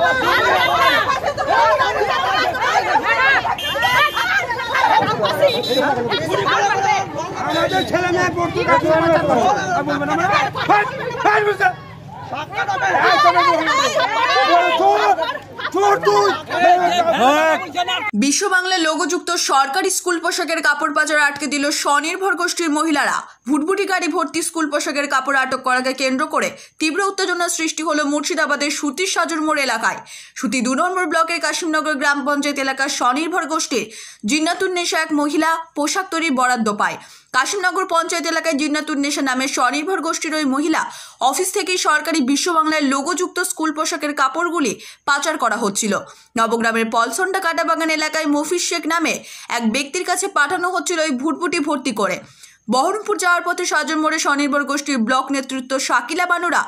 আমাদের ছেলে মেয়ে পড়তে হ্যাঁ, হ্যাঁ, বিশ্ব বাংলা লোগোযুক্ত সরকারি স্কুল পোশাকের কাপড় বাজার আটকে দিল স্বনির্ভর গোষ্ঠীর মহিলারা ভুটভুটি গাড়ি ভর্তি স্কুল পোশাকের কাপড় আটক করাকে কেন্দ্র করে তীব্র উত্তেজনার সৃষ্টি হলো মুর্শিদাবাদের সুতির সাজুর মোড় এলাকায় সুতি দু নম্বর ব্লকের কাশিমনগর গ্রাম পঞ্চায়েত এলাকার স্বনির্ভর গোষ্ঠীর জিন্নাতুন নেশা এক মহিলা পোশাক তৈরির বরাদ্দ পায় কাশিমনগর পঞ্চায়েত এলাকায় জিন্নাতুন নেশা নামে স্বনির্ভর গোষ্ঠীর ওই মহিলা অফিস থেকেই সরকারি বিশ্ববাংলায় লোগোযুক্ত স্কুল পোশাকের কাপড়গুলি পাচার করা হচ্ছিল নবগ্রামের পলসন্ডা কাটাবাগান এলাকায় মফিজ শেখ নামে এক ব্যক্তির কাছে পাঠানো হচ্ছিল ওই ভুটভুটি ভর্তি করে বহরমপুর যাওয়ার পথে সাজন মোড়ে স্বনির্ভর গোষ্ঠীর ব্লক নেতৃত্ব শাকিলা বানুরা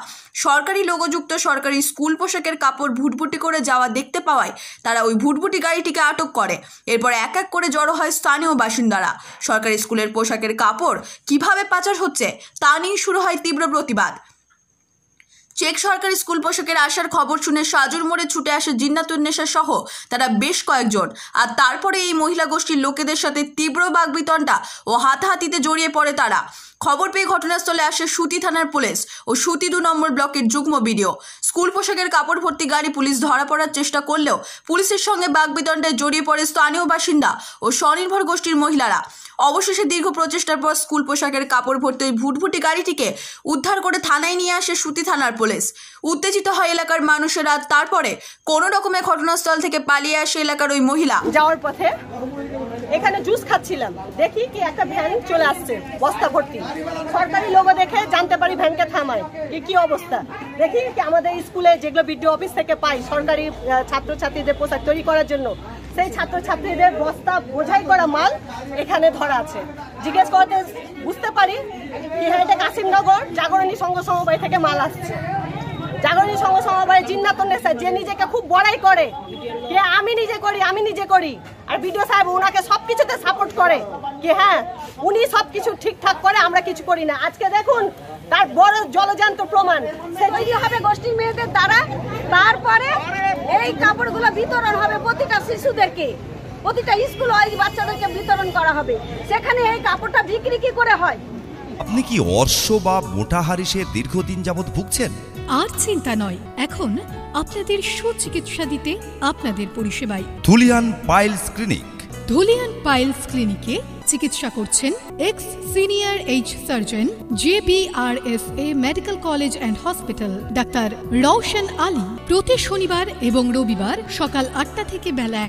সরকারি লোগোযুক্ত সরকারি স্কুল পোশাকের কাপড় ভুটভুটি করে যাওয়া দেখতে পাওয়ায় তারা ওই ভুটভুটি গাড়িটিকে আটক করে এরপর এক এক করে জড়ো হয় স্থানীয় বাসিন্দারা সরকারি স্কুলের পোশাকের কাপড় কিভাবে পাচার হচ্ছে তা নিয়ে শুরু হয় তীব্র প্রতিবাদ চেক সরকারি স্কুল পোশাকের আসার খবর শুনে সাজুর মোড়ে ছুটে আসে জিন্নাতুন্নেশা সহ তারা বেশ কয়েকজন আর তারপরে এই মহিলা গোষ্ঠীর লোকেদের সাথে তীব্র বাগবিতণ্ডা ও হাতাহাতিতে জড়িয়ে পড়ে তারা খবর পেয়ে ঘটনাস্থলে আসে সুতি থানার পুলিশ ও সুতি দু নম্বর ব্লকের যুগ্ম বিডিও স্কুল পোশাকের কাপড় ভর্তি গাড়ি পুলিশ ধরা পড়ার চেষ্টা করলেও পুলিশের সঙ্গে বাগবিতণ্ডায় জড়িয়ে পড়ে স্থানীয় বাসিন্দা ও স্বনির্ভর গোষ্ঠীর মহিলারা অবশেষে দীর্ঘ প্রচেষ্টার পর স্কুল পোশাকের কাপড় ভর্তি ওই ভুটভুটি গাড়িটিকে উদ্ধার করে থানায় নিয়ে আসে সুতি থানার পুলিশ উত্তেজিত হয় এলাকার মানুষেরা তারপরে কোনো রকমের ঘটনাস্থল থেকে পালিয়ে আসে এলাকার ওই মহিলা যাওয়ার পথে এখানে জুস খাচ্ছিলাম দেখি কি একটা ভ্যান চলে আসছে বস্তা ভর্তি সরকারি লোগো দেখে জানতে পারি ভ্যানকে থামায় কি কি অবস্থা দেখি কি আমাদের স্কুলে যেগুলো বিডিও অফিস থেকে পাই সরকারি ছাত্রছাত্রীদের পোশাক তৈরি করার জন্য সেই ছাত্রছাত্রীদের বস্তা বোঝাই করা মাল এখানে ধরা আছে জিজ্ঞেস করতে বুঝতে পারি এটা কাশিমনগর জাগরণী সংঘ সমবায় থেকে মাল আসছে জাগরণী সঙ্গ সমবায় নেশা যে নিজেকে খুব বড়াই করে যে আমি নিজে করি আমি নিজে করি আর বিডিও সাহেব ওনাকে সব কিছুতে সাপোর্ট করে কি হ্যাঁ উনি সব কিছু ঠিকঠাক করে আমরা কিছু করি না আজকে দেখুন তার বড় জলজান্ত প্রমাণ সে সেগুলি হবে গোষ্ঠীর মেয়েদের দ্বারা তারপরে এই কাপড়গুলো বিতরণ হবে প্রতিটা শিশুদেরকে প্রতিটা স্কুল ওই বাচ্চাদেরকে বিতরণ করা হবে সেখানে এই কাপড়টা বিক্রি কি করে হয় আপনি কি অর্শ বা মোটা হারিসে দীর্ঘদিন যাবৎ ভুগছেন আর চিন্তা নয় এখন আপনাদের সুচিকিৎসা দিতে আপনাদের পরিষেবায় Dhulian piles clinic Dhulian piles ক্লিনিকে চিকিৎসা করছেন ex senior H surgeon J B R S A medical college and hospital doctor Roshan Ali প্রতি শনিবার এবং রবিবার সকাল আটটা থেকে বেলা